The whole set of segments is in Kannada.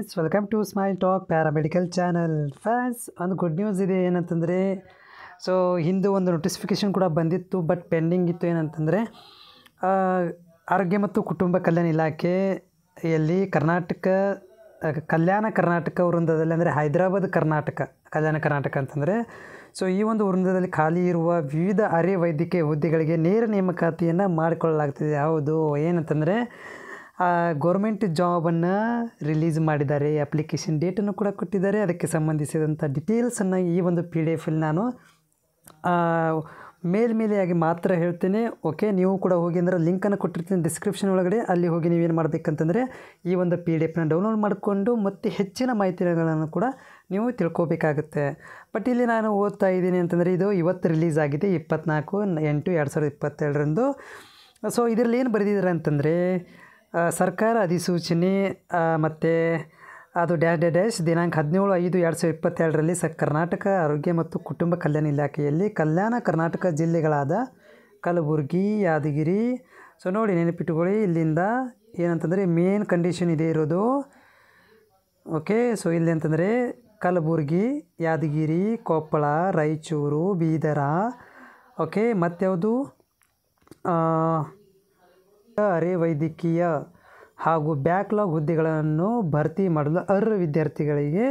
friends welcome to smile talk paramedical channel friends ಒಂದು ಗುಡ್ ನ್ಯೂಸ್ ಇದೆ ಏನಂತಂದರೆ ಸೊ ಹಿಂದೆ ಒಂದು ನೋಟಿಫಿಕೇಷನ್ ಕೂಡ ಬಂದಿತ್ತು ಬಟ್ ಪೆಂಡಿಂಗ್ ಇತ್ತು ಏನಂತಂದರೆ ಆರೋಗ್ಯ ಮತ್ತು ಕುಟುಂಬ ಕಲ್ಯಾಣ ಇಲಾಖೆಯಲ್ಲಿ ಕರ್ನಾಟಕ ಕಲ್ಯಾಣ ಕರ್ನಾಟಕ ವೃಂದದಲ್ಲಿ ಅಂದರೆ ಹೈದರಾಬಾದ್ ಕರ್ನಾಟಕ ಕಲ್ಯಾಣ ಕರ್ನಾಟಕ ಅಂತಂದರೆ ಸೊ ಈ ಒಂದು ವೃಂದದಲ್ಲಿ ಖಾಲಿ ಇರುವ ವಿವಿಧ ಅರೆ ವೈದ್ಯಕೀಯ ಹುದ್ದೆಗಳಿಗೆ ನೇರ ನೇಮಕಾತಿಯನ್ನು ಮಾಡಿಕೊಳ್ಳಲಾಗ್ತಿದೆ ಹೌದು ಏನಂತಂದರೆ ಗೌರ್ಮೆಂಟ್ ಜಾಬನ್ನು ರಿಲೀಸ್ ಮಾಡಿದ್ದಾರೆ ಅಪ್ಲಿಕೇಶನ್ ಡೇಟನ್ನು ಕೂಡ ಕೊಟ್ಟಿದ್ದಾರೆ ಅದಕ್ಕೆ ಸಂಬಂಧಿಸಿದಂಥ ಡಿಟೇಲ್ಸನ್ನು ಈ ಒಂದು ಪಿ ಡಿ ಎಫಲ್ಲಿ ನಾನು ಮೇಲ್ಮೇಲೆಯಾಗಿ ಮಾತ್ರ ಹೇಳ್ತೇನೆ ಓಕೆ ನೀವು ಕೂಡ ಹೋಗಿ ಅಂದರೆ ಲಿಂಕನ್ನು ಕೊಟ್ಟಿರ್ತೀನಿ ಡಿಸ್ಕ್ರಿಪ್ಷನ್ ಒಳಗಡೆ ಅಲ್ಲಿ ಹೋಗಿ ನೀವೇನು ಮಾಡಬೇಕಂತಂದರೆ ಈ ಒಂದು ಪಿ ಡಿ ಎಫ್ನ ಡೌನ್ಲೋಡ್ ಮಾಡಿಕೊಂಡು ಮತ್ತು ಹೆಚ್ಚಿನ ಮಾಹಿತಿಗಳನ್ನು ಕೂಡ ನೀವು ತಿಳ್ಕೋಬೇಕಾಗುತ್ತೆ ಬಟ್ ಇಲ್ಲಿ ನಾನು ಓದ್ತಾ ಇದ್ದೀನಿ ಅಂತಂದರೆ ಇದು ಇವತ್ತು ರಿಲೀಸ್ ಆಗಿದೆ ಇಪ್ಪತ್ನಾಲ್ಕು ಎಂಟು ಎರಡು ಸಾವಿರದ ಇಪ್ಪತ್ತೆರಡರಂದು ಸೊ ಇದರಲ್ಲಿ ಏನು ಬರೆದಿದ್ದಾರೆ ಅಂತಂದರೆ ಸರ್ಕಾರ ಅಧಿಸೂಚನೆ ಮತ್ತು ಅದು ಡ್ಯಾಶ್ ಡ್ಯಾ ಡ್ಯಾಶ್ ದಿನಾಂಕ ಹದಿನೇಳು ಐದು ಎರಡು ಸಾವಿರದ ಇಪ್ಪತ್ತೆರಡರಲ್ಲಿ ಸ ಕರ್ನಾಟಕ ಆರೋಗ್ಯ ಮತ್ತು ಕುಟುಂಬ ಕಲ್ಯಾಣ ಇಲಾಖೆಯಲ್ಲಿ ಕಲ್ಯಾಣ ಕರ್ನಾಟಕ ಜಿಲ್ಲೆಗಳಾದ ಕಲಬುರಗಿ ಯಾದಗಿರಿ ಸೊ ನೋಡಿ ನೆನಪಿಟ್ಟುಕೊಳ್ಳಿ ಇಲ್ಲಿಂದ ಏನಂತಂದರೆ ಮೇನ್ ಕಂಡೀಷನ್ ಇದೆ ಇರೋದು ಓಕೆ ಸೊ ಇಲ್ಲಿ ಅಂತಂದರೆ ಕಲಬುರಗಿ ಯಾದಗಿರಿ ಕೊಪ್ಪಳ ರಾಯಚೂರು ಬೀದರ ಓಕೆ ಯಾವುದು ಅರೆ ವೈದ್ಯಕೀಯ ಹಾಗೂ ಬ್ಯಾಕ್ಲಾಗ್ ಹುದ್ದೆಗಳನ್ನು ಭರ್ತಿ ಮಾಡಲು ಅರ್ಹ ವಿದ್ಯಾರ್ಥಿಗಳಿಗೆ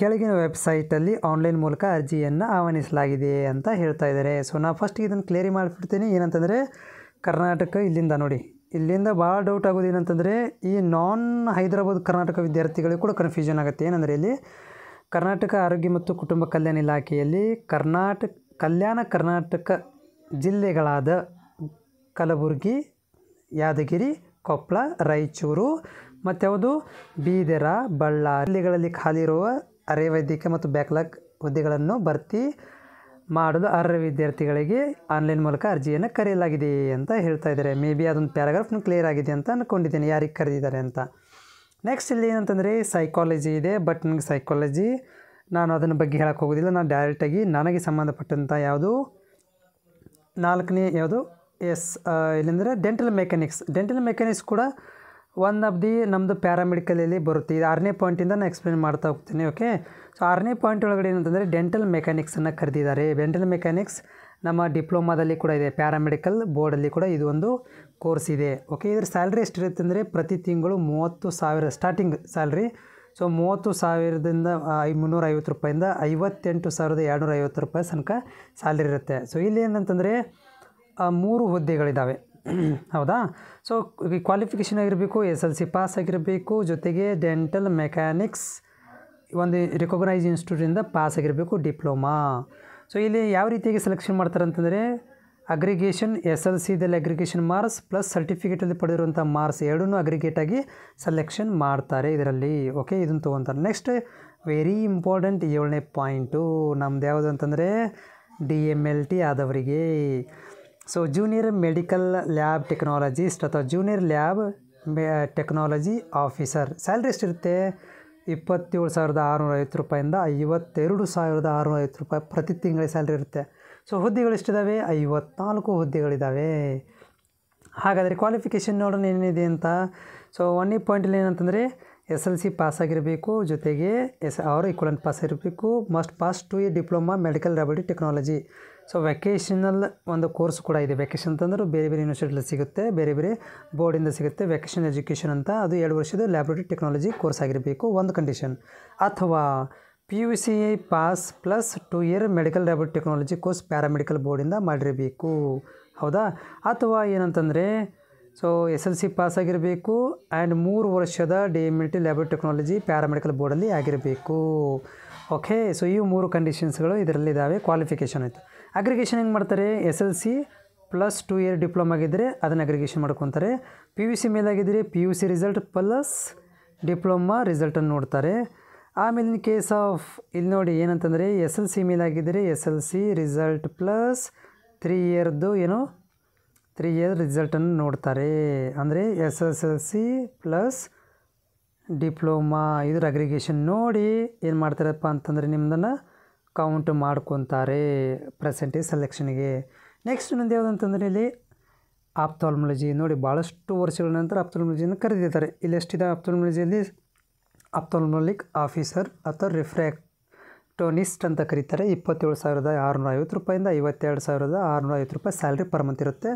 ಕೆಳಗಿನ ವೆಬ್ಸೈಟಲ್ಲಿ ಆನ್ಲೈನ್ ಮೂಲಕ ಅರ್ಜಿಯನ್ನು ಆಹ್ವಾನಿಸಲಾಗಿದೆ ಅಂತ ಹೇಳ್ತಾ ಇದ್ದಾರೆ ಸೊ ನಾನು ಫಸ್ಟಿಗೆ ಇದನ್ನು ಕ್ಲಿಯರಿ ಮಾಡಿಬಿಡ್ತೀನಿ ಏನಂತಂದರೆ ಕರ್ನಾಟಕ ಇಲ್ಲಿಂದ ನೋಡಿ ಇಲ್ಲಿಂದ ಭಾಳ ಡೌಟ್ ಆಗೋದು ಏನಂತಂದರೆ ಈ ನಾನ್ ಹೈದರಾಬಾದ್ ಕರ್ನಾಟಕ ವಿದ್ಯಾರ್ಥಿಗಳಿಗೆ ಕೂಡ ಕನ್ಫ್ಯೂಷನ್ ಆಗುತ್ತೆ ಏನಂದರೆ ಇಲ್ಲಿ ಕರ್ನಾಟಕ ಆರೋಗ್ಯ ಮತ್ತು ಕುಟುಂಬ ಕಲ್ಯಾಣ ಇಲಾಖೆಯಲ್ಲಿ ಕರ್ನಾಟಕ ಕಲ್ಯಾಣ ಕರ್ನಾಟಕ ಜಿಲ್ಲೆಗಳಾದ ಕಲಬುರಗಿ ಯಾದಗಿರಿ ಕೊಪ್ಪಳ ರಾಯಚೂರು ಮತ್ತು ಯಾವುದು ಬೀದರ ಬಳ್ಳಾರಿ ಹಳ್ಳಿಗಳಲ್ಲಿ ಖಾಲಿ ಇರುವ ಅರೆ ವೈದ್ಯಕೀಯ ಮತ್ತು ಬ್ಯಾಕ್ಲಾಗ್ ಹುದ್ದೆಗಳನ್ನು ಭರ್ತಿ ಮಾಡಲು ಅರ್ಹ ವಿದ್ಯಾರ್ಥಿಗಳಿಗೆ ಆನ್ಲೈನ್ ಮೂಲಕ ಅರ್ಜಿಯನ್ನು ಕರೆಯಲಾಗಿದೆ ಅಂತ ಹೇಳ್ತಾ ಇದ್ದಾರೆ ಮೇ ಬಿ ಅದೊಂದು ಪ್ಯಾರಾಗ್ರಾಫ್ನ ಕ್ಲಿಯರ್ ಆಗಿದೆ ಅಂತ ಅಂದ್ಕೊಂಡಿದ್ದೇನೆ ಯಾರಿಗೆ ಕರೆದಿದ್ದಾರೆ ಅಂತ ನೆಕ್ಸ್ಟ್ ಇಲ್ಲಿ ಏನಂತಂದರೆ ಸೈಕಾಲಜಿ ಇದೆ ಬಟ್ ನನಗೆ ಸೈಕಾಲಜಿ ನಾನು ಅದನ್ನ ಬಗ್ಗೆ ಹೇಳಕ್ಕೆ ಹೋಗೋದಿಲ್ಲ ನಾನು ಡೈರೆಕ್ಟಾಗಿ ನನಗೆ ಸಂಬಂಧಪಟ್ಟಂಥ ಯಾವುದು ನಾಲ್ಕನೇ ಯಾವುದು ಎಸ್ ಇಲ್ಲಂದರೆ ಡೆಂಟಲ್ ಮೆಕ್ಯಾನಿಕ್ಸ್ ಡೆಂಟಲ್ ಮೆಕ್ಯಾನಿಕ್ಸ್ ಕೂಡ ಒನ್ ಆಫ್ ದಿ ನಮ್ಮದು ಪ್ಯಾರಾಮೆಡಿಕಲಲ್ಲಿ ಬರುತ್ತೆ ಇದು ಆರನೇ ಪಾಯಿಂಟಿಂದ ನಾನು ಎಕ್ಸ್ಪ್ಲೇನ್ ಮಾಡ್ತಾ ಹೋಗ್ತೀನಿ ಓಕೆ ಸೊ ಆರನೇ ಪಾಯಿಂಟ್ ಒಳಗಡೆ ಏನಂತಂದರೆ ಡೆಂಟಲ್ ಮೆಕ್ಯಾನಿಕ್ಸನ್ನು ಕರೆದಿದ್ದಾರೆ ಡೆಂಟಲ್ ಮೆಕ್ಯಾನಿಕ್ಸ್ ನಮ್ಮ ಡಿಪ್ಲೊಮಾದಲ್ಲಿ ಕೂಡ ಇದೆ ಪ್ಯಾರಾಮೆಡಿಕಲ್ ಬೋರ್ಡಲ್ಲಿ ಕೂಡ ಇದು ಒಂದು ಕೋರ್ಸ್ ಇದೆ ಓಕೆ ಇದ್ರ ಸ್ಯಾಲ್ರಿ ಎಷ್ಟಿರುತ್ತೆ ಅಂದರೆ ಪ್ರತಿ ತಿಂಗಳು ಮೂವತ್ತು ಸಾವಿರ ಸ್ಟಾರ್ಟಿಂಗ್ ಸ್ಯಾಲ್ರಿ ಸೊ ಮೂವತ್ತು ಸಾವಿರದಿಂದ ಐ ಐವತ್ತು ರೂಪಾಯಿಂದ ಐವತ್ತೆಂಟು ಸಾವಿರದ ಎರಡುನೂರ ಐವತ್ತು ರೂಪಾಯಿ ತನಕ ಸ್ಯಾಲ್ರಿ ಇರುತ್ತೆ ಸೊ ಇಲ್ಲಿ ಏನಂತಂದರೆ ಮೂರು ಹುದ್ದೆಗಳಿದ್ದಾವೆ ಹೌದಾ ಸೊ ಕ್ವಾಲಿಫಿಕೇಷನ್ ಆಗಿರಬೇಕು ಎಸ್ ಎಲ್ ಸಿ ಪಾಸ್ ಆಗಿರಬೇಕು ಜೊತೆಗೆ ಡೆಂಟಲ್ ಮೆಕ್ಯಾನಿಕ್ಸ್ ಒಂದು ರೆಕಗ್ನೈಸ್ ಇನ್ಸ್ಟಿಟ್ಯೂಟಿಂದ ಪಾಸ್ ಆಗಿರಬೇಕು ಡಿಪ್ಲೊಮಾ ಸೊ ಇಲ್ಲಿ ಯಾವ ರೀತಿಯಾಗಿ ಸೆಲೆಕ್ಷನ್ ಮಾಡ್ತಾರೆ ಅಂತಂದರೆ ಅಗ್ರಿಗೇಷನ್ ಎಸ್ ಎಲ್ ಸಿದಲ್ಲಿ ಅಗ್ರಿಗೇಷನ್ ಮಾರ್ಕ್ಸ್ ಪ್ಲಸ್ ಸರ್ಟಿಫಿಕೇಟಲ್ಲಿ ಪಡೆದಿರುವಂಥ ಮಾರ್ಕ್ಸ್ ಎರಡನ್ನೂ ಅಗ್ರಿಗೇಟಾಗಿ ಸೆಲೆಕ್ಷನ್ ಮಾಡ್ತಾರೆ ಇದರಲ್ಲಿ ಓಕೆ ಇದನ್ನು ತೊಗೊತಾರೆ ನೆಕ್ಸ್ಟ್ ವೆರಿ ಇಂಪಾರ್ಟೆಂಟ್ ಏಳನೇ ಪಾಯಿಂಟು ನಮ್ದು ಯಾವುದು ಅಂತಂದರೆ ಡಿ ಎಮ್ ಎಲ್ ಟಿ ಆದವರಿಗೆ so junior medical lab technologist ಅಥವಾ junior lab technology officer salary ಎಷ್ಟಿರುತ್ತೆ ಇಪ್ಪತ್ತೇಳು ಸಾವಿರದ ಆರುನೂರ ಐವತ್ತು ರೂಪಾಯಿಂದ ಐವತ್ತೆರಡು ಸಾವಿರದ ಆರುನೂರ ಐವತ್ತು ರೂಪಾಯಿ ಪ್ರತಿ ತಿಂಗಳ ಸ್ಯಾಲ್ರಿ ಇರುತ್ತೆ ಸೊ ಹುದ್ದೆಗಳು ಎಷ್ಟಿದ್ದಾವೆ ಐವತ್ನಾಲ್ಕು ಹುದ್ದೆಗಳಿದ್ದಾವೆ ಹಾಗಾದರೆ ಕ್ವಾಲಿಫಿಕೇಷನ್ ನೋಡೋಣ ಏನಿದೆ ಅಂತ ಸೊ ಒನ್ನೇ ಪಾಯಿಂಟಲ್ಲಿ ಏನಂತಂದರೆ ಎಸ್ ಎಲ್ ಸಿ ಪಾಸಾಗಿರಬೇಕು ಜೊತೆಗೆ ಎಸ್ ಅವರು ಇಕ್ವಲೆಂಟ್ ಪಾಸ್ ಆಗಿರಬೇಕು must pass to a diploma medical laboratory technology so vocational ಒಂದು ಕೋರ್ಸ್ ಕೂಡ ಇದೆ ವೆಕೇಶನ್ ಅಂತಂದ್ರೆ ಬೇರೆ ಬೇರೆ ಯೂನಿವರ್ಸಿಟಿಯಲ್ಲಿ ಸಿಗುತ್ತೆ ಬೇರೆ ಬೇರೆ ಬೋರ್ಡಿಂದ ಸಿಗುತ್ತೆ ವೆಕೇಷನ್ ಎಜುಕೇಷನ್ ಅಂತ ಅದು ಎರಡು ವರ್ಷದ ಲ್ಯಾಬ್ರೇಟರಿ ಟೆಕ್ನಾಲಜಿ ಕೋರ್ಸ್ ಆಗಿರಬೇಕು ಒಂದು ಕಂಡೀಷನ್ ಅಥವಾ P U C I pass plus two year medical laboratory technology course paramedical ಬೋರ್ಡಿಂದ ಮಾಡಿರಬೇಕು ಹೌದಾ ಅಥವಾ ಏನಂತಂದರೆ so S L C pass ಆಗಿರಬೇಕು ಆ್ಯಂಡ್ ಮೂರು ವರ್ಷದ D M L T labour technology paramedical ಬೋರ್ಡಲ್ಲಿ ಆಗಿರಬೇಕು ಓಕೆ ಸೊ ಈ ಮೂರು ಕಂಡೀಷನ್ಸ್ಗಳು ಇದರಲ್ಲಿದ್ದಾವೆ ಕ್ವಾಲಿಫಿಕೇಷನ್ ಆಯಿತು ಅಗ್ರಿಗೇಷನ್ ಹೆಂಗೆ ಮಾಡ್ತಾರೆ S L C plus two year diploma ಆಗಿದ್ದರೆ ಅದನ್ನು ಅಗ್ರಿಗೇಷನ್ ಮಾಡ್ಕೊತಾರೆ ಪಿ ಯು ಸಿ ಮೇಲಾಗಿದ್ದರೆ P U C result plus diploma ರಿಸಲ್ಟನ್ನು ನೋಡ್ತಾರೆ ಆಮೇಲೆ ಇನ್ ಕೇಸ್ ಆಫ್ ಇಲ್ಲಿ ನೋಡಿ ಏನಂತಂದರೆ ಎಸ್ ಎಲ್ ಸಿ ಮೇಲಾಗಿದ್ದರೆ S L C result plus three ಇಯರ್ದು ಏನು ತ್ರೀ ಇಯರ್ ರಿಸಲ್ಟನ್ನು ನೋಡ್ತಾರೆ ಅಂದರೆ S S L C plus diploma ಇದ್ರ ಅಗ್ರಿಗೇಷನ್ ನೋಡಿ ಏನು ಮಾಡ್ತಾರಪ್ಪ ಅಂತಂದರೆ ನಿಮ್ಮದನ್ನು ಕೌಂಟ್ ಮಾಡ್ಕೊತಾರೆ ಪ್ರೆಸೆಂಟೇಜ್ ಸೆಲೆಕ್ಷನ್ಗೆ ನೆಕ್ಸ್ಟ್ ಇನ್ನೊಂದು ಯಾವುದಂತಂದರೆ ಇಲ್ಲಿ ಆಪ್ತಾಲ್ಮೊಲಜಿ ನೋಡಿ ಭಾಳಷ್ಟು ವರ್ಷಗಳ ನಂತರ ಆಪ್ತಾಲ್ಮೊಲಜಿಯನ್ನು ಕರೆದಿದ್ದಾರೆ ಇಲ್ಲಿ ಎಷ್ಟಿದೆ ಆಪ್ತಾಲ್ಮೊಲಜಿಯಲ್ಲಿ ಆಪ್ತಾಲ್ಮೊಲಿಕ್ ಆಫೀಸರ್ ಅಥವಾ ರಿಫ್ರ್ಯಾಕ್ಟ್ ಟೋನಿಸ್ಟ್ ಅಂತ ಕರೀತಾರೆ ಇಪ್ಪತ್ತೇಳು ಸಾವಿರದ ಆರುನೂರ ಐವತ್ತು ರೂಪಾಯಿಂದ ಐವತ್ತೆರಡು ಸಾವಿರದ ಆರುನೂರ ಐವತ್ತು ರೂಪಾಯಿ ಸ್ಯಾಲ್ರಿ ಪರ್ ಮಂತ್ ಇರುತ್ತೆ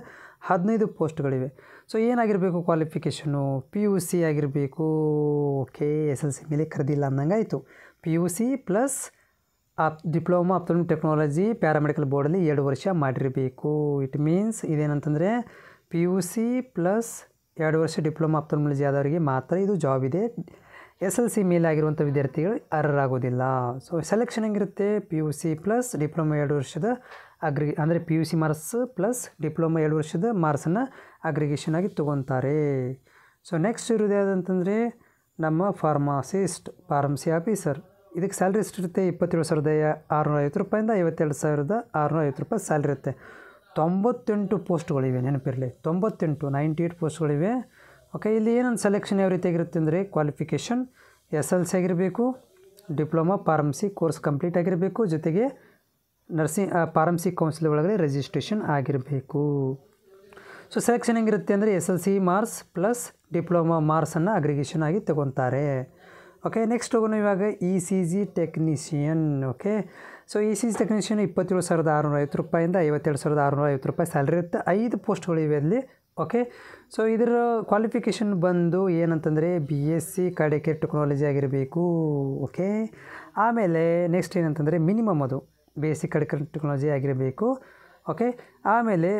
ಹದಿನೈದು ಪೋಸ್ಟ್ಗಳಿವೆ ಸೊ ಏನಾಗಿರಬೇಕು ಕ್ವಾಲಿಫಿಕೇಷನು ಪಿ ಯು ಸಿ ಆಗಿರಬೇಕು ಓಕೆ ಎಸ್ ಎಲ್ ಸಿ ಮೇಲೆ ಕರೆದಿಲ್ಲ ಅಂದಂಗೆ ಆಯಿತು ಪಿ ಯು ಸಿ ಪ್ಲಸ್ ಆಪ್ ಡಿಪ್ಲೊಮಾ ಅಪ್ತೋನ್ ಟೆಕ್ನಾಲಜಿ ಪ್ಯಾರಾಮೆಡಿಕಲ್ ಬೋರ್ಡಲ್ಲಿ ಎರಡು ವರ್ಷ ಮಾಡಿರಬೇಕು ಇಟ್ ಮೀನ್ಸ್ ಇದೇನಂತಂದರೆ ಪಿ ಯು ಸಿ ಪ್ಲಸ್ ಎರಡು ವರ್ಷ ಡಿಪ್ಲೊಮಾ ಅಪ್ತೋನ್ಮಲಜಿ ಆದವರಿಗೆ ಮಾತ್ರ ಇದು ಜಾಬ್ ಇದೆ ಎಸ್ ಎಲ್ ಸಿ ಮೇಲಾಗಿರುವಂಥ ವಿದ್ಯಾರ್ಥಿಗಳು ಅರ್ಹರಾಗೋದಿಲ್ಲ ಸೊ ಸೆಲೆಕ್ಷನ್ ಹೆಂಗಿರುತ್ತೆ P U C plus diploma ಎರಡು ವರ್ಷದ ಅಗ್ರಿ ಅಂದರೆ P U C marks plus diploma ಎರಡು ವರ್ಷದ ಮಾರ್ಕ್ಸನ್ನು ಅಗ್ರಿಗೇಷನ್ ಆಗಿ ತೊಗೊತಾರೆ ಸೊ ನೆಕ್ಸ್ಟ್ ಇರೋದು ಯಾವುದಂತಂದರೆ ನಮ್ಮ ಫಾರ್ಮಾಸಿಸ್ಟ್ ಫಾರ್ಮಸಿ ಆಫೀಸರ್ ಇದಕ್ಕೆ ಸ್ಯಾಲ್ರಿ ಎಷ್ಟಿರುತ್ತೆ ಇಪ್ಪತ್ತೇಳು ಸಾವಿರದ ಆರುನೂರ ಐವತ್ತು ರೂಪಾಯಿಂದ ಐವತ್ತೆರಡು ಸಾವಿರದ ಆರುನೂರ ಐವತ್ತು ರೂಪಾಯಿ ಸ್ಯಾಲ್ರಿ ಇರುತ್ತೆ ತೊಂಬತ್ತೆಂಟು ಪೋಸ್ಟ್ಗಳಿವೆ ನೆನಪಿರಲಿ ತೊಂಬತ್ತೆಂಟು ನೈಂಟಿ ಏಯ್ಟ್ ಪೋಸ್ಟ್ಗಳಿವೆ ಓಕೆ ಇಲ್ಲಿ ಏನೊಂದು ಸೆಲೆಕ್ಷನ್ ಯಾವ ರೀತಿ ಆಗಿರುತ್ತೆ ಅಂದರೆ ಕ್ವಾಲಿಫಿಕೇಷನ್ ಎಸ್ ಎಲ್ ಸಿ ಆಗಿರಬೇಕು ಡಿಪ್ಲೊಮಾ ಫಾರ್ಮಸಿ ಕೋರ್ಸ್ ಕಂಪ್ಲೀಟ್ ಆಗಿರಬೇಕು ಜೊತೆಗೆ ನರ್ಸಿಂಗ್ ಫಾರ್ಮಸಿ ಕೌನ್ಸಿಲ್ ಒಳಗಡೆ ರಿಜಿಸ್ಟ್ರೇಷನ್ ಆಗಿರಬೇಕು ಸೊ ಸೆಲೆಕ್ಷನ್ ಹೆಂಗಿರುತ್ತೆ ಅಂದರೆ S L C marks plus diploma ಮಾರ್ಕ್ಸನ್ನು ಅಗ್ರಿಗೇಷನ್ ಆಗಿ ತೊಗೊತಾರೆ ಓಕೆ ನೆಕ್ಸ್ಟ್ ಹೋಗೋಣ ಇವಾಗ E C G technician okay so E C G technician ಇಪ್ಪತ್ತೇಳು ಸಾವಿರದ ಆರುನೂರ ಐವತ್ತು ರೂಪಾಯಿಂದ ಐವತ್ತೇಳು ಸಾವಿರದ ಆರುನೂರ ಐವತ್ತು ರೂಪಾಯಿ ಸ್ಯಾಲ್ರಿ ಇರುತ್ತೆ ಐದು ಪೋಸ್ಟ್ಗಳು ಇವೆ ಅಲ್ಲಿ ಓಕೆ ಸೊ ಇದರ ಕ್ವಾಲಿಫಿಕೇಷನ್ ಬಂದು ಏನಂತಂದರೆ ಬಿ ಎಸ್ ಸಿ ಕಡೆಕೇರ್ ಟೆಕ್ನಾಲಜಿ ಆಗಿರಬೇಕು ಓಕೆ ಆಮೇಲೆ ನೆಕ್ಸ್ಟ್ ಏನಂತಂದರೆ ಮಿನಿಮಮ್ ಅದು ಬಿ ಎಸ್ ಸಿ ಕಡೆಕೇರ್ ಟೆಕ್ನಾಲಜಿ ಆಗಿರಬೇಕು ಓಕೆ ಆಮೇಲೆ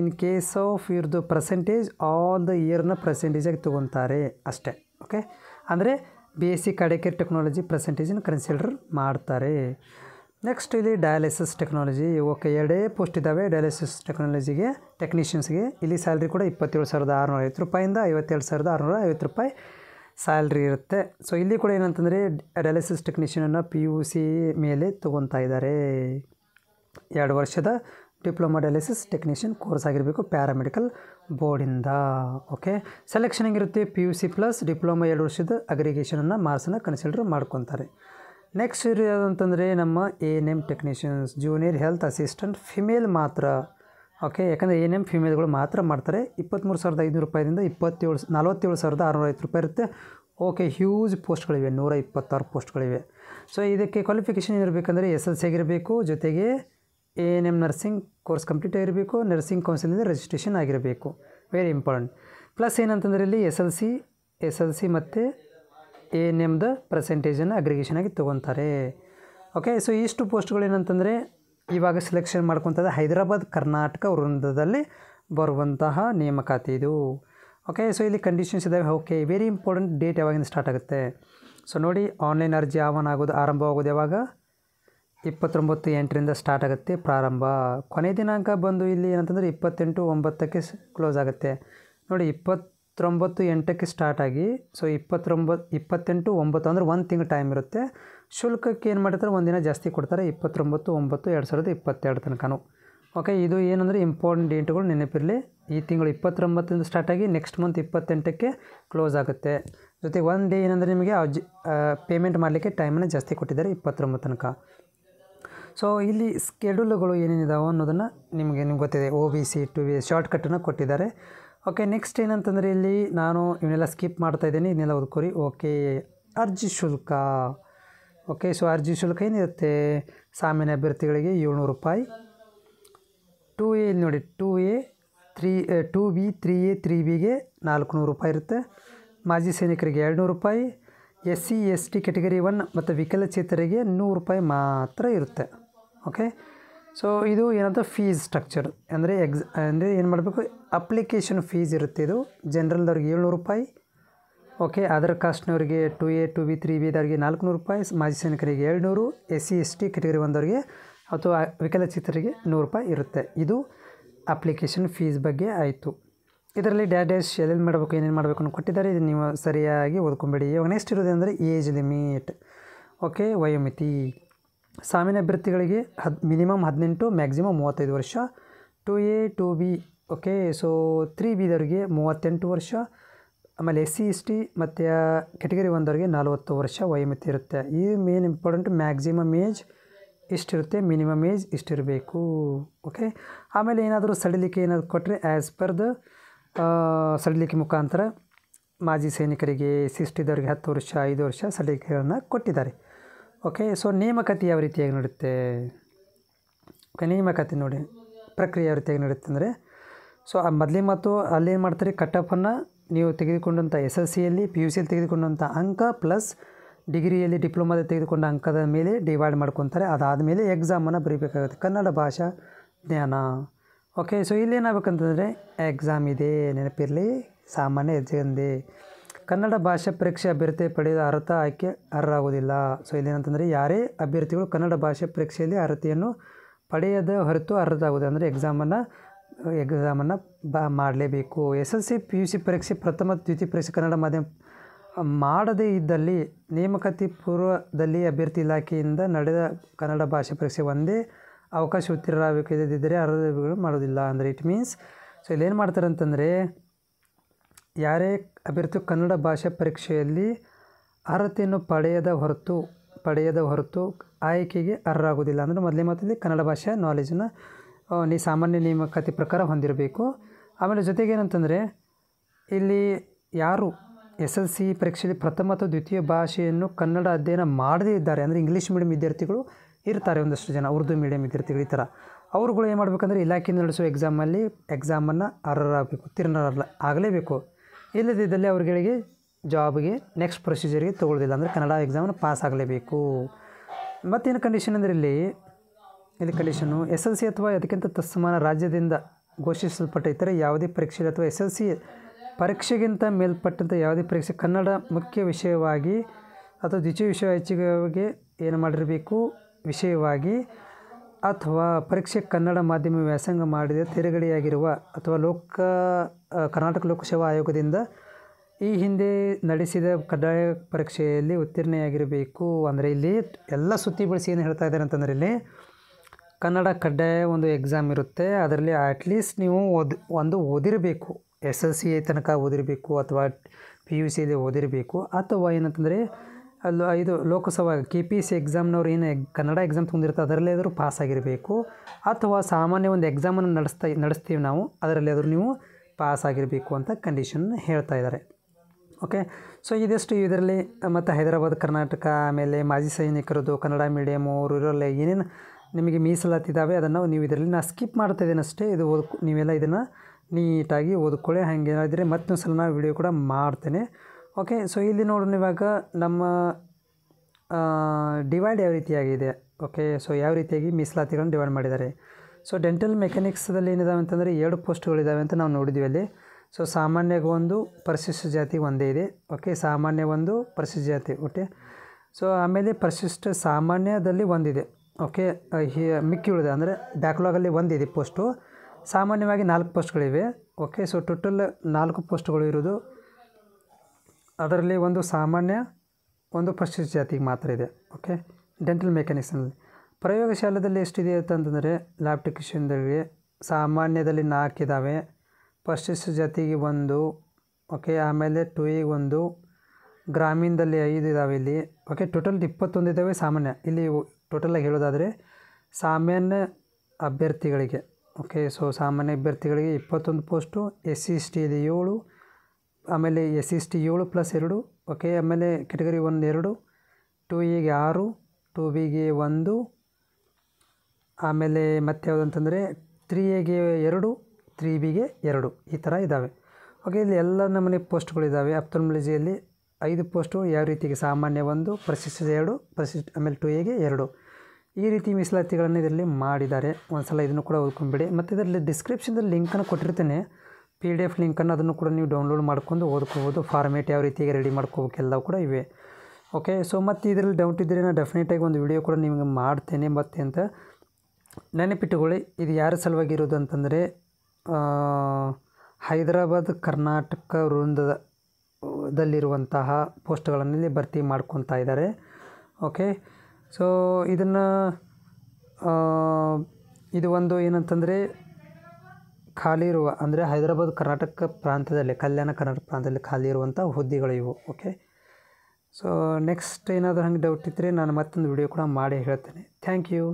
ಇನ್ ಕೇಸ್ ಆಫ್ ಇವ್ರದ್ದು ಪರ್ಸೆಂಟೇಜ್ ಆಲ್ ದ ಇಯರ್ನ ಪರ್ಸೆಂಟೇಜಾಗಿ ತೊಗೊತಾರೆ ಅಷ್ಟೇ ಓಕೆ ಅಂದರೆ ಬಿ ಎಸ್ ಸಿ ಕಡೆಕೇರ್ ಟೆಕ್ನಾಲಜಿ ಪರ್ಸೆಂಟೇಜನ್ನು ಕನ್ಸಿಡರ್ ಮಾಡ್ತಾರೆ ನೆಕ್ಸ್ಟ್ ಇಲ್ಲಿ ಡಯಾಲಿಸಿಸ್ ಟೆಕ್ನಾಲಜಿ ಓಕೆ ಎರಡೇ ಪೋಸ್ಟ್ ಇದ್ದಾವೆ ಡಯಾಲಿಸಿಸ್ ಟೆಕ್ನಾಲಜಿಗೆ ಟೆಕ್ನಿಷಿಯನ್ಸ್ಗೆ ಇಲ್ಲಿ ಸ್ಯಾಲ್ರಿ ಕೂಡ ಇಪ್ಪತ್ತೇಳು ಸಾವಿರದ ಆರುನೂರ ಐವತ್ತು ರೂಪಾಯಿಂದ ಐವತ್ತೇಳು ಸಾವಿರದ ಆರುನೂರ ಐವತ್ತು ರೂಪಾಯಿ ಸ್ಯಾಲ್ರಿ ಇರುತ್ತೆ ಸೊ ಇಲ್ಲಿ ಕೂಡ ಏನಂತಂದರೆ ಡಯಾಲಿಸಿಸ್ ಟೆಕ್ನಿಷಿಯನನ್ನು ಪಿ ಯು ಸಿ ಮೇಲೆ ತೊಗೊತಾ ಇದ್ದಾರೆ ಎರಡು ವರ್ಷದ ಡಿಪ್ಲೊಮಾ ಡಯಾಲಿಸಿಸ್ ಟೆಕ್ನಿಷಿಯನ್ ಕೋರ್ಸ್ ಆಗಿರಬೇಕು ಪ್ಯಾರಾಮೆಡಿಕಲ್ ಬೋರ್ಡಿಂದ ಓಕೆ ಸೆಲೆಕ್ಷನ್ ಹೆಂಗಿರುತ್ತೆ P U C plus diploma ಎರಡು ವರ್ಷದ ಅಗ್ರಿಗೇಷನನ್ನು ಮಾರ್ಕ್ಸನ್ನು ಕನ್ಸಿಡರ್ ಮಾಡ್ಕೊತಾರೆ ನೆಕ್ಸ್ಟ್ ಇರೋ ಯಾವುದಂತಂದರೆ ನಮ್ಮ A N M technicians junior health assistant female ಮಾತ್ರ ಓಕೆ ಯಾಕಂದರೆ ಎ ಎನ್ ಎಮ್ ಫಿಮೇಲ್ಗಳು ಮಾತ್ರ ಮಾಡ್ತಾರೆ ಇಪ್ಪತ್ತ್ಮೂರು ಸಾವಿರದ ಐನೂರು ರೂಪಾಯಿಂದ ಇಪ್ಪತ್ತೇಳು ನಲವತ್ತೇಳು ಸಾವಿರದ ಐವತ್ತು ರೂಪಾಯಿ ಇರುತ್ತೆ ಓಕೆ ಹ್ಯೂಜ್ ಪೋಸ್ಟ್ಗಳಿವೆ ನೂರ ಇಪ್ಪತ್ತಾರು ಪೋಸ್ಟ್ಗಳಿವೆ ಸೊ ಇದಕ್ಕೆ ಕ್ವಾಲಿಫಿಕೇಷನ್ ಏನಿರಬೇಕಂದ್ರೆ ಎಸ್ ಎಲ್ ಸಿ ಆಗಿರಬೇಕು ಜೊತೆಗೆ A N M nursing course complete ಆಗಿರಬೇಕು ನರ್ಸಿಂಗ್ ಕೌನ್ಸಿಲಿಂದ ರಿಜಿಸ್ಟ್ರೇಷನ್ ಆಗಿರಬೇಕು ವೆರಿ ಇಂಪಾರ್ಟೆಂಟ್ ಪ್ಲಸ್ ಏನಂತಂದರೆ ಇಲ್ಲಿ S L C S L C ಮತ್ತು ಎ ಎನ್ ಎಮ್ದು ಪರ್ಸೆಂಟೇಜನ್ನು ಅಗ್ರಿಗೇಷನ್ ಆಗಿ ತೊಗೊತಾರೆ ಓಕೆ ಸೊ ಇಷ್ಟು ಪೋಸ್ಟ್ಗಳೇನಂತಂದರೆ ಇವಾಗ ಸೆಲೆಕ್ಷನ್ ಮಾಡ್ಕೊತದೆ ಹೈದರಾಬಾದ್ ಕರ್ನಾಟಕ ವೃಂದದಲ್ಲಿ ಬರುವಂತಹ ನೇಮಕಾತಿ ಇದು ಓಕೆ ಸೊ ಇಲ್ಲಿ ಕಂಡೀಷನ್ಸ್ ಇದ್ದಾವೆ ಓಕೆ ವೆರಿ ಇಂಪಾರ್ಟೆಂಟ್ ಡೇಟ್ ಯಾವಾಗಿಂದ ಸ್ಟಾರ್ಟ್ ಆಗುತ್ತೆ ಸೊ ನೋಡಿ ಆನ್ಲೈನ್ ಅರ್ಜಿ ಆಹ್ವಾನ ಆಗೋದು ಆರಂಭವಾಗೋದು ಯಾವಾಗ ಇಪ್ಪತ್ತೊಂಬತ್ತು ಎಂಟರಿಂದ ಸ್ಟಾರ್ಟ್ ಆಗುತ್ತೆ ಪ್ರಾರಂಭ ಕೊನೆ ದಿನಾಂಕ ಬಂದು ಇಲ್ಲಿ ಏನಂತಂದರೆ ಇಪ್ಪತ್ತೆಂಟು ಒಂಬತ್ತಕ್ಕೆ ಕ್ಲೋಸ್ ಆಗುತ್ತೆ ನೋಡಿ ಇಪ್ಪತ್ತು ಹತ್ತೊಂಬತ್ತು ಎಂಟಕ್ಕೆ ಸ್ಟಾರ್ಟಾಗಿ ಸೊ ಇಪ್ಪತ್ತೊಂಬತ್ತು ಇಪ್ಪತ್ತೆಂಟು ಒಂಬತ್ತು ಅಂದರೆ ಒಂದು ತಿಂಗಳು ಟೈಮ್ ಇರುತ್ತೆ ಶುಲ್ಕಕ್ಕೆ ಏನು ಮಾಡಿರ್ತಾರೆ ಒಂದಿನ ಜಾಸ್ತಿ ಕೊಡ್ತಾರೆ ಇಪ್ಪತ್ತೊಂಬತ್ತು ಒಂಬತ್ತು ಎರಡು ಸಾವಿರದ ಇಪ್ಪತ್ತೆರಡು ತನಕನೂ ಓಕೆ ಇದು ಏನಂದರೆ ಇಂಪಾರ್ಟೆಂಟ್ ಡೇಟ್ಗಳು ನೆನಪಿರಲಿ ಈ ತಿಂಗಳು ಇಪ್ಪತ್ತೊಂಬತ್ತರಿಂದ ಸ್ಟಾರ್ಟಾಗಿ ನೆಕ್ಸ್ಟ್ ಮಂತ್ ಇಪ್ಪತ್ತೆಂಟಕ್ಕೆ ಕ್ಲೋಸ್ ಆಗುತ್ತೆ ಜೊತೆಗೆ ಒನ್ ಡೇ ಏನಂದರೆ ನಿಮಗೆ ಅಜ್ಜ ಪೇಮೆಂಟ್ ಮಾಡಲಿಕ್ಕೆ ಟೈಮನ್ನು ಜಾಸ್ತಿ ಕೊಟ್ಟಿದ್ದಾರೆ ಇಪ್ಪತ್ತೊಂಬತ್ತು ತನಕ ಸೊ ಇಲ್ಲಿ ಸ್ಕೆಡ್ಯೂಲ್ಗಳು ಏನೇನಿದಾವೆ ಅನ್ನೋದನ್ನು ನಿಮಗೆ ನಿಮ್ಗೆ ಗೊತ್ತಿದೆ O B C two B ಶಾರ್ಟ್ಕಟ್ಟನ್ನು ಕೊಟ್ಟಿದ್ದಾರೆ ಓಕೆ ನೆಕ್ಸ್ಟ್ ಏನಂತಂದರೆ ಇಲ್ಲಿ ನಾನು ಇವನ್ನೆಲ್ಲ ಸ್ಕಿಪ್ ಮಾಡ್ತಾ ಇದ್ದೀನಿ ಇದನ್ನೆಲ್ಲ ಓದ್ಕೊರಿ ಓಕೆ ಅರ್ಜಿ ಶುಲ್ಕ ಓಕೆ ಸೊ ಅರ್ಜಿ ಶುಲ್ಕ ಏನಿರುತ್ತೆ ಸಾಮಾನ್ಯ ಅಭ್ಯರ್ಥಿಗಳಿಗೆ ಏಳ್ನೂರು ರೂಪಾಯಿ ಟೂ ಎ ಇಲ್ಲಿ ನೋಡಿ two A three two B three A three ಬಿಗೆ ನಾಲ್ಕುನೂರು ರೂಪಾಯಿ ಇರುತ್ತೆ ಮಾಜಿ ಸೈನಿಕರಿಗೆ ಎರಡುನೂರು ರೂಪಾಯಿ S C S T category one ಮತ್ತು ವಿಕಲಚೇತರಿಗೆ ನೂರು ರೂಪಾಯಿ ಮಾತ್ರ ಇರುತ್ತೆ ಓಕೆ ಸೊ ಇದು ಏನಂತ ಫೀಸ್ ಸ್ಟ್ರಕ್ಚರ್ ಅಂದರೆ ಎಕ್ಸ್ ಅಂದರೆ ಏನು ಮಾಡಬೇಕು ಅಪ್ಲಿಕೇಶನ್ ಫೀಸ್ ಇರುತ್ತೆ ಇದು ಜನರಲ್ದವ್ರಿಗೆ ಏಳ್ನೂರು ರೂಪಾಯಿ ಓಕೆ ಅದರ್ ಕಾಸ್ಟ್ನವ್ರಿಗೆ two A two B three ಬಿದವ್ರಿಗೆ ನಾಲ್ಕುನೂರು ರೂಪಾಯಿ ಮಾಜಿ ಸೈನಿಕರಿಗೆ ಏಳ್ನೂರು S C S T category ಬಂದವರಿಗೆ ಅಥವಾ ವಿಕಲಚಿತರಿಗೆ ನೂರು ರೂಪಾಯಿ ಇರುತ್ತೆ ಇದು ಅಪ್ಲಿಕೇಶನ್ ಫೀಸ್ ಬಗ್ಗೆ ಆಯಿತು ಇದರಲ್ಲಿ ಡ್ಯಾ ಡ್ಯಾಶ್ ಎಲ್ಲೆಲ್ಲಿ ಮಾಡಬೇಕು ಏನೇನು ಮಾಡಬೇಕು ಅಂತ ಕೊಟ್ಟಿದ್ದಾರೆ ಇದು ನೀವು ಸರಿಯಾಗಿ ಓದ್ಕೊಂಬೇಡಿ ಇವಾಗ ನೆಕ್ಸ್ಟ್ ಇರೋದು ಏಜ್ ಲಿಮಿಟ್ ಓಕೆ ವಯೋಮಿತಿ ಸಾಮಾನ್ಯ ಅಭ್ಯರ್ಥಿಗಳಿಗೆ ಹದ್ ಮಿನಿಮಮ್ ಹದಿನೆಂಟು ಮ್ಯಾಕ್ಸಿಮಮ್ ಮೂವತ್ತೈದು ವರ್ಷ two A two B okay so three ಬಿದವರಿಗೆ ಮೂವತ್ತೆಂಟು ವರ್ಷ ಆಮೇಲೆ ಎಸ್ ಸಿ ಎಸ್ ಟಿ ಮತ್ತು ಕೆಟಗರಿ ಒಂದವರಿಗೆ ನಲವತ್ತು ವರ್ಷ ವಯೋಮಿತಿ ಇರುತ್ತೆ ಈ ಮೇನ್ ಇಂಪಾರ್ಟೆಂಟ್ ಮ್ಯಾಕ್ಸಿಮಮ್ ಏಜ್ ಇಷ್ಟಿರುತ್ತೆ ಮಿನಿಮಮ್ ಏಜ್ ಇಷ್ಟಿರಬೇಕು ಓಕೆ ಆಮೇಲೆ ಏನಾದರೂ ಸಡಿಲಿಕೆ ಏನಾದರೂ ಕೊಟ್ಟರೆ ಆ್ಯಸ್ ಪರ್ ದ ಸಡಿಲಿಕೆ ಮುಖಾಂತರ ಮಾಜಿ ಸೈನಿಕರಿಗೆ ಎಸ್ ಸಿ ಎಸ್ ಹತ್ತು ವರ್ಷ ಐದು ವರ್ಷ ಸಡಿಲಿಕೆಗಳನ್ನು ಕೊಟ್ಟಿದ್ದಾರೆ ಓಕೆ ಸೊ ನೇಮಕಾತಿ ಯಾವ ರೀತಿಯಾಗಿ ನಡೆಯುತ್ತೆ ಓಕೆ ನೇಮಕಾತಿ ನೋಡಿ ಪ್ರಕ್ರಿಯೆ ಯಾವ ರೀತಿಯಾಗಿ ನಡೆಯುತ್ತೆ ಅಂದರೆ ಸೊ ಆ ಮೊದಲೇ ಮತ್ತು ಅಲ್ಲೇನು ಮಾಡ್ತಾರೆ ಕಟ್ಟಪ್ಪನ್ನು ನೀವು ತೆಗೆದುಕೊಂಡಂಥ ಎಸ್ ಎಸ್ ಸಿಯಲ್ಲಿ ಪಿ ಯು ಸಿಯಲ್ಲಿ ತೆಗೆದುಕೊಂಡಂಥ ಅಂಕ ಪ್ಲಸ್ ಡಿಗ್ರಿಯಲ್ಲಿ ಡಿಪ್ಲೊಮಾದ ತೆಗೆದುಕೊಂಡ ಅಂಕದ ಮೇಲೆ ಡಿವೈಡ್ ಮಾಡ್ಕೊತಾರೆ ಅದಾದಮೇಲೆ ಎಕ್ಸಾಮನ್ನು ಬರೀಬೇಕಾಗುತ್ತೆ ಕನ್ನಡ ಭಾಷಾ ಜ್ಞಾನ ಓಕೆ ಸೊ ಇಲ್ಲೇನಾಗಬೇಕಂತಂದರೆ ಎಕ್ಸಾಮ್ ಇದೆ ನೆನಪಿರಲಿ ಸಾಮಾನ್ಯ ಎಜೆಂದೆ ಕನ್ನಡ ಭಾಷೆ ಪರೀಕ್ಷೆ ಅಭ್ಯರ್ಥಿ ಪಡೆದ ಅರ್ಹತ ಆಯ್ಕೆ ಅರ್ಹರಾಗುವುದಿಲ್ಲ ಸೊ ಇಲ್ಲೇನಂತಂದರೆ ಯಾರೇ ಅಭ್ಯರ್ಥಿಗಳು ಕನ್ನಡ ಭಾಷೆ ಪರೀಕ್ಷೆಯಲ್ಲಿ ಅರ್ಹತೆಯನ್ನು ಪಡೆಯದ ಹೊರತು ಅರ್ಹತಾಗುವುದು ಅಂದರೆ ಎಕ್ಸಾಮನ್ನು ಎಕ್ಸಾಮನ್ನು ಬ ಮಾಡಲೇಬೇಕು S L C P U C ಪರೀಕ್ಷೆ ಪ್ರಥಮ ದ್ವಿತೀಯ ಪರೀಕ್ಷೆ ಕನ್ನಡ ಮಾಧ್ಯಮ ಮಾಡದೇ ಇದ್ದಲ್ಲಿ ನೇಮಕಾತಿ ಪೂರ್ವದಲ್ಲಿ ಅಭ್ಯರ್ಥಿ ಇಲಾಖೆಯಿಂದ ನಡೆದ ಕನ್ನಡ ಭಾಷೆ ಪರೀಕ್ಷೆ ಒಂದೇ ಅವಕಾಶ ಉತ್ತೀರ್ಣರಾಗಬೇಕು ಅರ್ಹಗಳು ಮಾಡೋದಿಲ್ಲ ಅಂದರೆ ಇಟ್ ಮೀನ್ಸ್ ಸೊ ಇಲ್ಲೇನು ಮಾಡ್ತಾರೆ ಅಂತಂದರೆ ಯಾರೇ ಅಭ್ಯರ್ಥಿ ಕನ್ನಡ ಭಾಷಾ ಪರೀಕ್ಷೆಯಲ್ಲಿ ಅರ್ಹತೆಯನ್ನು ಪಡೆಯದ ಹೊರತು ಪಡೆಯದ ಹೊರತು ಆಯ್ಕೆಗೆ ಅರ್ಹರಾಗುವುದಿಲ್ಲ ಅಂದರೆ ಮೊದಲೇ ಮಾತಲ್ಲಿ ಕನ್ನಡ ಭಾಷೆ ನಾಲೆಜನ್ನು ನೀ ಸಾಮಾನ್ಯ ನೇಮಕಾತಿ ಪ್ರಕಾರ ಹೊಂದಿರಬೇಕು ಆಮೇಲೆ ಜೊತೆಗೆ ಏನಂತಂದರೆ ಇಲ್ಲಿ ಯಾರು ಎಸ್ ಎಲ್ ಸಿ ಪರೀಕ್ಷೆಯಲ್ಲಿ ಪ್ರಥಮ ಅಥವಾ ದ್ವಿತೀಯ ಭಾಷೆಯನ್ನು ಕನ್ನಡ ಅಧ್ಯಯನ ಮಾಡದೇ ಇದ್ದಾರೆ ಅಂದರೆ ಇಂಗ್ಲೀಷ್ ಮೀಡಿಯಂ ವಿದ್ಯಾರ್ಥಿಗಳು ಇರ್ತಾರೆ ಒಂದಷ್ಟು ಜನ ಉರ್ದು ಮೀಡಿಯಂ ವಿದ್ಯಾರ್ಥಿಗಳು ಈ ಥರ ಅವರುಗಳು ಏನು ಮಾಡಬೇಕಂದ್ರೆ ಇಲಾಖೆಯಿಂದ ನಡೆಸುವ ಎಕ್ಸಾಮಲ್ಲಿ ಎಕ್ಸಾಮನ್ನು ಅರ್ಹರಾಗಬೇಕು ತೀರ್ಣರಲ್ಲ ಆಗಲೇಬೇಕು ಇಲ್ಲದಿದ್ದಲ್ಲಿ ಅವ್ರಗಳಿಗೆ ಜಾಬ್ಗೆ ನೆಕ್ಸ್ಟ್ ಪ್ರೊಸೀಜರ್ಗೆ ತೊಗೊಳ್ದಿಲ್ಲ ಅಂದರೆ ಕನ್ನಡ ಎಕ್ಸಾಮನ್ನು ಪಾಸ್ ಆಗಲೇಬೇಕು ಮತ್ತೇನು ಕಂಡೀಷನ್ ಅಂದರೆ ಇಲ್ಲಿ ಇಲ್ಲಿ ಕಂಡೀಷನು ಎಸ್ ಎಲ್ ಸಿ ಅಥವಾ ಅದಕ್ಕಿಂತ ತಸ್ಮಾನ ರಾಜ್ಯದಿಂದ ಘೋಷಿಸಲ್ಪಟ್ಟ ಯಾವುದೇ ಪರೀಕ್ಷೆಯಲ್ಲಿ ಅಥವಾ ಎಸ್ ಎಲ್ ಸಿ ಪರೀಕ್ಷೆಗಿಂತ ಮೇಲ್ಪಟ್ಟಂಥ ಯಾವುದೇ ಪರೀಕ್ಷೆ ಕನ್ನಡ ಮುಖ್ಯ ವಿಷಯವಾಗಿ ಅಥವಾ ದ್ವಿತೀಯ ವಿಷಯ ಹೆಚ್ಚಿಗೆ ಏನು ಮಾಡಿರಬೇಕು ವಿಷಯವಾಗಿ ಅಥವಾ ಪರೀಕ್ಷೆ ಕನ್ನಡ ಮಾಧ್ಯಮ ವ್ಯಾಸಂಗ ಮಾಡಿದ ತೆರೆಗಡೆಯಾಗಿರುವ ಅಥವಾ ಲೋಕ ಕರ್ನಾಟಕ ಲೋಕಸೇವಾ ಆಯೋಗದಿಂದ ಈ ಹಿಂದೆ ನಡೆಸಿದ ಕಡ್ಡಾಯ ಪರೀಕ್ಷೆಯಲ್ಲಿ ಉತ್ತೀರ್ಣೆಯಾಗಿರಬೇಕು ಅಂದರೆ ಇಲ್ಲಿ ಎಲ್ಲ ಸುತ್ತಿ ಬಳಸಿ ಏನು ಹೇಳ್ತಾ ಇದ್ದಾರೆ ಅಂತಂದರೆ ಇಲ್ಲಿ ಕನ್ನಡ ಕಡ್ಡಾಯ ಒಂದು ಎಕ್ಸಾಮ್ ಇರುತ್ತೆ ಅದರಲ್ಲಿ ಅಟ್ಲೀಸ್ಟ್ ನೀವು ಓದ್ ಒಂದು ಓದಿರಬೇಕು ಎಸ್ ಎಲ್ ಸಿ ತನಕ ಓದಿರಬೇಕು ಅಥವಾ ಪಿ ಯು ಸಿಯಲ್ಲಿ ಓದಿರಬೇಕು ಅಥವಾ ಏನಂತಂದರೆ ಅಲ್ಲೂ ಇದು ಲೋಕಸಭಾ ಕೆ ಪಿ ಸಿ ಎಕ್ಸಾಮ್ನವ್ರು ಏನು ಕನ್ನಡ ಎಕ್ಸಾಮ್ ತೊಗೊಂಡಿರ್ತಾರೆ ಅದರಲ್ಲೇ ಆದರೂ ಪಾಸ್ ಆಗಿರಬೇಕು ಅಥವಾ ಸಾಮಾನ್ಯ ಒಂದು ಎಕ್ಸಾಮನ್ನು ನಡೆಸ್ತಾ ನಡೆಸ್ತೀವಿ ನಾವು ಅದರಲ್ಲಿ ಆದರೂ ನೀವು ಪಾಸ್ ಆಗಿರಬೇಕು ಅಂತ ಕಂಡೀಷನ್ ಹೇಳ್ತಾ ಇದ್ದಾರೆ ಓಕೆ ಸೊ ಇದಿಷ್ಟು ಇದರಲ್ಲಿ ಮತ್ತು ಹೈದರಾಬಾದ್ ಕರ್ನಾಟಕ ಆಮೇಲೆ ಮಾಜಿ ಸೈನಿಕರದ್ದು ಕನ್ನಡ ಮೀಡಿಯಮು ಇರೋಲ್ಲ ಏನೇನು ನಿಮಗೆ ಮೀಸಲಾತಿದ್ದಾವೆ ಅದನ್ನು ನೀವು ಇದರಲ್ಲಿ ನಾನು ಸ್ಕಿಪ್ ಮಾಡ್ತಾ ಇದ್ದೇನೆ ಅಷ್ಟೇ ಇದು ಓದ್ ನೀವೆಲ್ಲ ಇದನ್ನು ನೀಟಾಗಿ ಓದ್ಕೊಳ್ಳಿ ಹಾಗೇನಾದರೆ ಮತ್ತೊಂದು ಸಲ ನಾನು ವೀಡಿಯೋ ಕೂಡ ಮಾಡ್ತೇನೆ ಓಕೆ ಸೊ ಇಲ್ಲಿ ನೋಡೋಣ ಇವಾಗ ನಮ್ಮ ಡಿವೈಡ್ ಯಾವ ರೀತಿಯಾಗಿದೆ ಓಕೆ ಸೊ ಯಾವ ರೀತಿಯಾಗಿ ಮೀಸಲಾತಿಗಳನ್ನು ಡಿವೈಡ್ ಮಾಡಿದ್ದಾರೆ ಸೊ ಡೆಂಟಲ್ ಮೆಕ್ಯಾನಿಕ್ಸ್ದಲ್ಲಿ ಏನಿದಾವೆ ಅಂತಂದರೆ ಎರಡು ಪೋಸ್ಟ್ಗಳಿದ್ದಾವೆ ಅಂತ ನಾವು ನೋಡಿದ್ವಿ ಅಲ್ಲಿ ಸೊ ಸಾಮಾನ್ಯವಾಗಿ ಒಂದು ಪರಿಶಿಷ್ಟ ಜಾತಿ ಒಂದೇ ಇದೆ ಓಕೆ ಸಾಮಾನ್ಯ ಒಂದು ಪರಿಶಿಷ್ಟ ಜಾತಿ ಓಕೆ ಸೊ ಆಮೇಲೆ ಪರಿಶಿಷ್ಟ ಸಾಮಾನ್ಯದಲ್ಲಿ ಒಂದಿದೆ ಓಕೆ ಮಿಕ್ಕಿ ಉಳಿದ ಅಂದರೆ ಬ್ಯಾಕ್ಲಾಗಲ್ಲಿ ಒಂದಿದೆ ಪೋಸ್ಟು ಸಾಮಾನ್ಯವಾಗಿ ನಾಲ್ಕು ಪೋಸ್ಟ್ಗಳಿವೆ ಓಕೆ ಸೊ ಟೋಟಲ್ ನಾಲ್ಕು ಪೋಸ್ಟ್ಗಳು ಇರೋದು ಅದರಲ್ಲಿ ಒಂದು ಸಾಮಾನ್ಯ ಒಂದು ಪರಿಶಿಷ್ಟ ಜಾತಿಗೆ ಮಾತ್ರ ಇದೆ ಓಕೆ ಡೆಂಟಲ್ ಮೆಕ್ಯಾನಿಕ್ಸ್ನಲ್ಲಿ ಪ್ರಯೋಗಶಾಲದಲ್ಲಿ ಎಷ್ಟಿದೆ ಅಂತಂದರೆ ಲ್ಯಾಬ್ ಟೆಕ್ನಿಷಿಯನ್ಗಳಿಗೆ ಸಾಮಾನ್ಯದಲ್ಲಿ ನಾಲ್ಕು ಇದ್ದಾವೆ ಪರಿಶಿಷ್ಟ ಜಾತಿಗೆ ಒಂದು ಓಕೆ ಆಮೇಲೆ ಟೂಯಿಗೆ ಒಂದು ಗ್ರಾಮೀಣದಲ್ಲಿ ಐದು ಇದ್ದಾವೆ ಇಲ್ಲಿ ಓಕೆ ಟೋಟಲ್ ಇಪ್ಪತ್ತೊಂದು ಇದ್ದಾವೆ ಸಾಮಾನ್ಯ ಇಲ್ಲಿ ಟೋಟಲಾಗಿ ಹೇಳೋದಾದರೆ ಸಾಮಾನ್ಯ ಅಭ್ಯರ್ಥಿಗಳಿಗೆ ಓಕೆ ಸೊ ಸಾಮಾನ್ಯ ಅಭ್ಯರ್ಥಿಗಳಿಗೆ ಇಪ್ಪತ್ತೊಂದು ಪೋಸ್ಟು ಎಸ್ ಸಿ ಎಸ್ ಟಿ ಇದೆ ಏಳು ಆಮೇಲೆ ಎಸ್ ಸಿ ಎಸ್ ಟಿ ಏಳು ಪ್ಲಸ್ ಎರಡು ಓಕೆ ಆಮೇಲೆ ಕೆಟಗರಿ ಒನ್ ಎರಡು ಟು ಇಗೆ ಆರು ಟು ಬಿಗೆ ಒಂದು ಆಮೇಲೆ ಮತ್ತೆ ಯಾವುದಂತಂದರೆ ತ್ರೀ ಎಗೆ ಎರಡು ತ್ರೀ ಬಿಗೆ ಎರಡು ಈ ಥರ ಇದ್ದಾವೆ ಓಕೆ ಇಲ್ಲಿ ಎಲ್ಲ ನಮ್ಮನೆ ಪೋಸ್ಟ್ಗಳಿದ್ದಾವೆ ಅಪ್ತೊಲ್ಮಲಜಿಯಲ್ಲಿ ಐದು ಪೋಸ್ಟು ಯಾವ ರೀತಿಗೆ ಸಾಮಾನ್ಯ ಒಂದು ಪ್ರಶಿಷ್ಟ ಎರಡು ಪ್ರಶಿಷ್ಟ ಆಮೇಲೆ ಟು ಎಗೆ ಎರಡು ಈ ರೀತಿ ಮೀಸಲಾತಿಗಳನ್ನು ಇದರಲ್ಲಿ ಮಾಡಿದ್ದಾರೆ ಒಂದು ಸಲ ಇದನ್ನು ಕೂಡ ಓದ್ಕೊಂಬಿಡಿ ಮತ್ತು ಇದರಲ್ಲಿ ಡಿಸ್ಕ್ರಿಪ್ಷನ್ದಲ್ಲಿ ಲಿಂಕನ್ನು ಕೊಟ್ಟಿರ್ತೇನೆ ಪಿ ಡಿ ಎಫ್ ಲಿಂಕನ್ನು ಅದನ್ನು ಕೂಡ ನೀವು ಡೌನ್ಲೋಡ್ ಮಾಡ್ಕೊಂಡು ಓದ್ಕೋಬೋದು ಫಾರ್ಮೇಟ್ ಯಾವ ರೀತಿಯಾಗಿ ರೆಡಿ ಮಾಡ್ಕೋಬೇಕೆಲ್ಲ ಕೂಡ ಇವೆ ಓಕೆ ಸೊ ಮತ್ತು ಇದರಲ್ಲಿ ಡೌಟ್ ಇದ್ದರೆ ನಾನು ಡೆಫಿನೆಟಾಗಿ ಒಂದು ವಿಡಿಯೋ ಕೂಡ ನಿಮಗೆ ಮಾಡ್ತೇನೆ ಮತ್ತೆ ಅಂತ ನೆನಪಿಟ್ಟುಕೊಳ್ಳಿ ಇದು ಯಾರ ಸಲುವಾಗಿರೋದು ಅಂತಂದರೆ ಹೈದರಾಬಾದ್ ಕರ್ನಾಟಕ ವೃಂದದಲ್ಲಿರುವಂತಹ ಪೋಸ್ಟ್ಗಳನ್ನಲ್ಲಿ ಭರ್ತಿ ಮಾಡ್ಕೊತಾ ಇದ್ದಾರೆ ಓಕೆ ಸೊ ಇದನ್ನು ಇದು ಒಂದು ಏನಂತಂದರೆ ಖಾಲಿ ಇರುವ ಅಂದರೆ ಹೈದರಾಬಾದ್ ಕರ್ನಾಟಕ ಪ್ರಾಂತ್ಯದಲ್ಲಿ ಕಲ್ಯಾಣ ಕರ್ನಾಟಕ ಪ್ರಾಂತ್ಯದಲ್ಲಿ ಖಾಲಿ ಇರುವಂಥ ಹುದ್ದೆಗಳು ಇವು ಓಕೆ ಸೊ ನೆಕ್ಸ್ಟ್ ಏನಾದರೂ ಹಂಗೆ ಡೌಟ್ ಇದ್ದರೆ ನಾನು ಮತ್ತೊಂದು ವಿಡಿಯೋ ಕೂಡ ಮಾಡಿ ಹೇಳ್ತೇನೆ ಥ್ಯಾಂಕ್ ಯು